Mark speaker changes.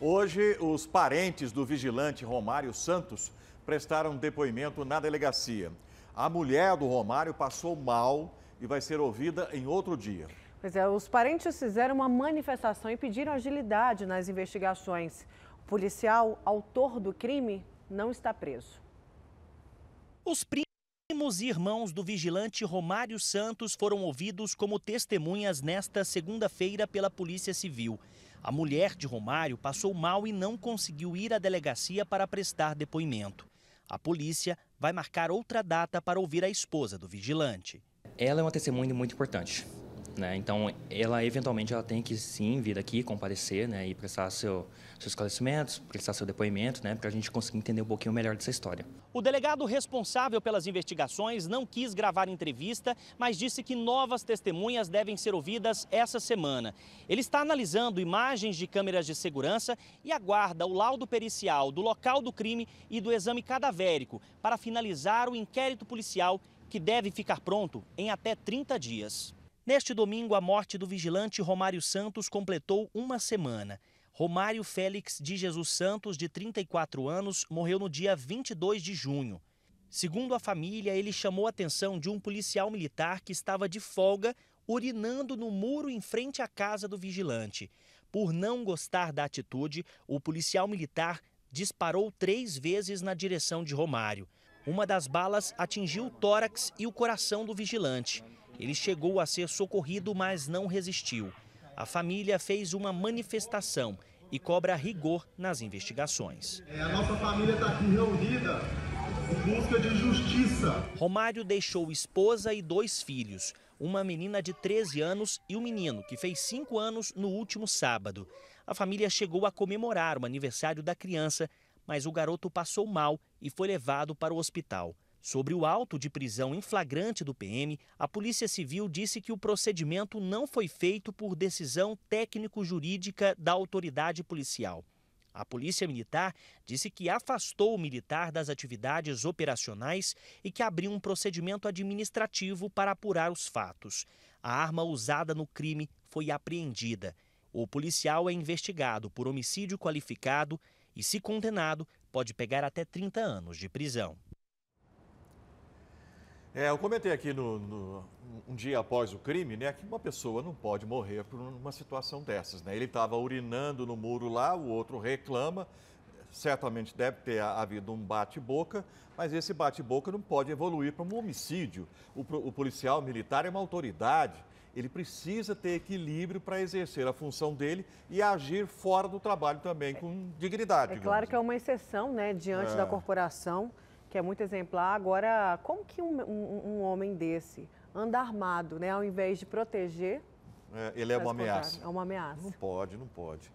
Speaker 1: Hoje, os parentes do vigilante Romário Santos prestaram depoimento na delegacia. A mulher do Romário passou mal e vai ser ouvida em outro dia.
Speaker 2: Pois é, os parentes fizeram uma manifestação e pediram agilidade nas investigações. O policial, autor do crime, não está preso.
Speaker 3: Os primos e irmãos do vigilante Romário Santos foram ouvidos como testemunhas nesta segunda-feira pela Polícia Civil. A mulher de Romário passou mal e não conseguiu ir à delegacia para prestar depoimento. A polícia vai marcar outra data para ouvir a esposa do vigilante. Ela é uma testemunha muito importante. Né? Então, ela eventualmente ela tem que sim vir aqui comparecer né? e prestar seu, seus esclarecimentos, prestar seu depoimento, né? para a gente conseguir entender um pouquinho melhor dessa história. O delegado responsável pelas investigações não quis gravar entrevista, mas disse que novas testemunhas devem ser ouvidas essa semana. Ele está analisando imagens de câmeras de segurança e aguarda o laudo pericial do local do crime e do exame cadavérico para finalizar o inquérito policial que deve ficar pronto em até 30 dias. Neste domingo, a morte do vigilante Romário Santos completou uma semana. Romário Félix de Jesus Santos, de 34 anos, morreu no dia 22 de junho. Segundo a família, ele chamou a atenção de um policial militar que estava de folga urinando no muro em frente à casa do vigilante. Por não gostar da atitude, o policial militar disparou três vezes na direção de Romário. Uma das balas atingiu o tórax e o coração do vigilante. Ele chegou a ser socorrido, mas não resistiu. A família fez uma manifestação e cobra rigor nas investigações. É, a nossa família está aqui reunida em busca de justiça. Romário deixou esposa e dois filhos, uma menina de 13 anos e um menino que fez 5 anos no último sábado. A família chegou a comemorar o aniversário da criança, mas o garoto passou mal e foi levado para o hospital. Sobre o auto de prisão em flagrante do PM, a Polícia Civil disse que o procedimento não foi feito por decisão técnico-jurídica da autoridade policial. A Polícia Militar disse que afastou o militar das atividades operacionais e que abriu um procedimento administrativo para apurar os fatos. A arma usada no crime foi apreendida. O policial é investigado por homicídio qualificado e, se condenado, pode pegar até 30 anos de prisão.
Speaker 1: É, eu comentei aqui no, no, um dia após o crime, né, que uma pessoa não pode morrer por uma situação dessas, né? Ele estava urinando no muro lá, o outro reclama, certamente deve ter havido um bate-boca, mas esse bate-boca não pode evoluir para um homicídio. O, o policial militar é uma autoridade, ele precisa ter equilíbrio para exercer a função dele e agir fora do trabalho também é, com dignidade. É claro que
Speaker 2: é uma exceção, né, diante é. da corporação que é muito exemplar. Agora, como que um, um, um homem desse anda armado, né, ao invés de proteger?
Speaker 1: É, ele é uma ameaça. É uma ameaça. Não pode, não pode.